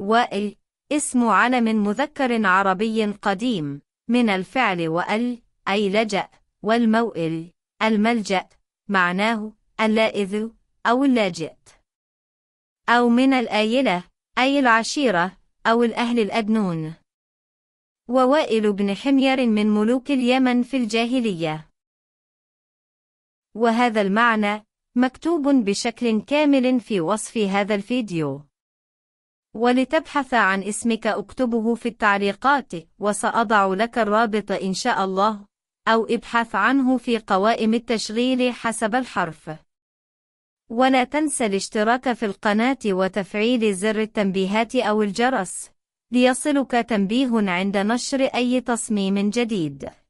وال اسم علم مذكر عربي قديم من الفعل وال أي لجأ والموئل الملجأ معناه اللائذ أو اللاجئ أو من الآيلة أي العشيرة أو الأهل الأدنون ووائل بن حمير من ملوك اليمن في الجاهلية وهذا المعنى مكتوب بشكل كامل في وصف هذا الفيديو ولتبحث عن اسمك اكتبه في التعليقات وسأضع لك الرابط إن شاء الله أو ابحث عنه في قوائم التشغيل حسب الحرف ولا تنسى الاشتراك في القناة وتفعيل زر التنبيهات أو الجرس ليصلك تنبيه عند نشر أي تصميم جديد